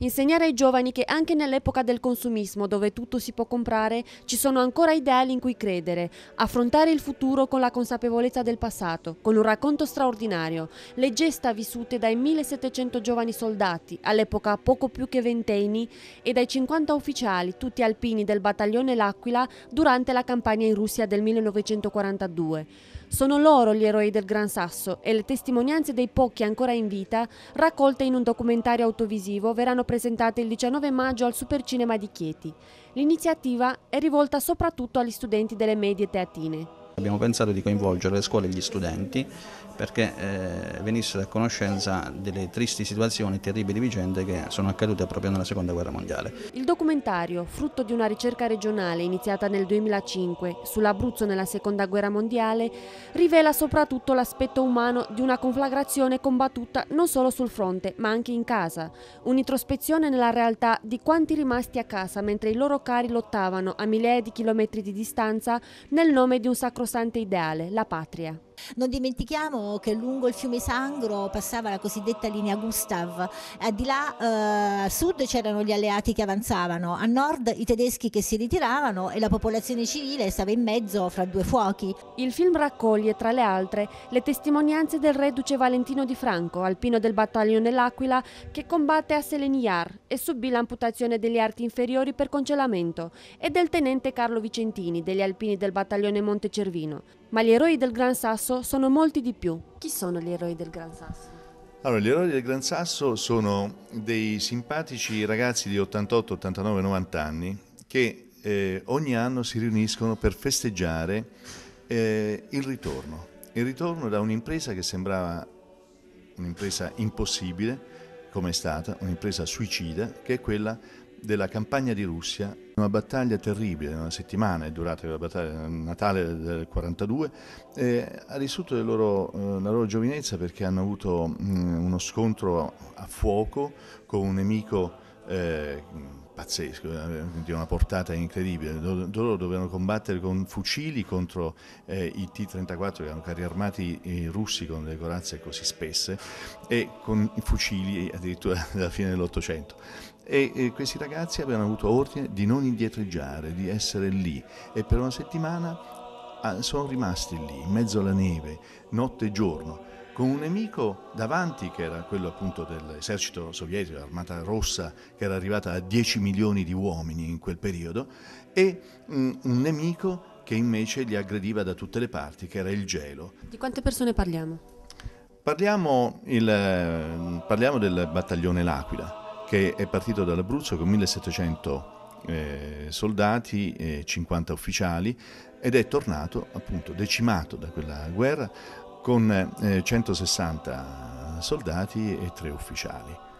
Insegnare ai giovani che anche nell'epoca del consumismo, dove tutto si può comprare, ci sono ancora ideali in cui credere. Affrontare il futuro con la consapevolezza del passato, con un racconto straordinario. Le gesta vissute dai 1700 giovani soldati, all'epoca poco più che ventenni, e dai 50 ufficiali, tutti alpini del battaglione L'Aquila, durante la campagna in Russia del 1942. Sono loro gli eroi del Gran Sasso e le testimonianze dei pochi ancora in vita, raccolte in un documentario autovisivo, verranno presentate il 19 maggio al Supercinema di Chieti. L'iniziativa è rivolta soprattutto agli studenti delle medie teatine. Abbiamo pensato di coinvolgere le scuole e gli studenti perché eh, venissero a conoscenza delle tristi situazioni, terribili vicende che sono accadute proprio nella seconda guerra mondiale. Il documentario, frutto di una ricerca regionale iniziata nel 2005 sull'Abruzzo nella seconda guerra mondiale, rivela soprattutto l'aspetto umano di una conflagrazione combattuta non solo sul fronte ma anche in casa, un'introspezione nella realtà di quanti rimasti a casa mentre i loro cari lottavano a migliaia di chilometri di distanza nel nome di un sacro sacrosante ideale, la patria. Non dimentichiamo che lungo il fiume Sangro passava la cosiddetta linea Gustav, a di là eh, a sud c'erano gli alleati che avanzavano, a nord i tedeschi che si ritiravano e la popolazione civile stava in mezzo fra due fuochi. Il film raccoglie tra le altre le testimonianze del reduce Valentino di Franco, alpino del battaglione L'Aquila, che combatte a Seleniar e subì l'amputazione degli arti inferiori per congelamento, e del tenente Carlo Vicentini degli alpini del battaglione Monte Cervino. Ma gli eroi del Gran Sasso Sasso sono molti di più. Chi sono gli eroi del Gran Sasso? Allora, gli eroi del Gran Sasso sono dei simpatici ragazzi di 88, 89, 90 anni che eh, ogni anno si riuniscono per festeggiare eh, il ritorno. Il ritorno da un'impresa che sembrava un'impresa impossibile, come è stata, un'impresa suicida, che è quella della campagna di Russia, una battaglia terribile, una settimana è durata la battaglia, Natale del 42, eh, ha vissuto loro, eh, la loro giovinezza perché hanno avuto mh, mm, uno scontro a fuoco con un nemico eh, pazzesco, eh, di una portata incredibile. Loro dovevano combattere con fucili contro eh, i T-34, che erano carri armati eh, russi con delle corazze così spesse, e con fucili eh, addirittura dalla fine dell'Ottocento. e questi ragazzi avevano avuto ordine di non indietreggiare, di essere lì e per una settimana ah, sono rimasti lì, in mezzo alla neve, notte e giorno con un nemico davanti che era quello appunto dell'esercito sovietico, l'armata rossa che era arrivata a 10 milioni di uomini in quel periodo e mm, un nemico che invece li aggrediva da tutte le parti, che era il gelo. Di quante persone parliamo? Parliamo, il, parliamo del battaglione L'Aquila, che è partito dall'Abruzzo con 1700 eh, soldati e 50 ufficiali ed è tornato appunto decimato da quella guerra con 160 eh, soldati e tre ufficiali.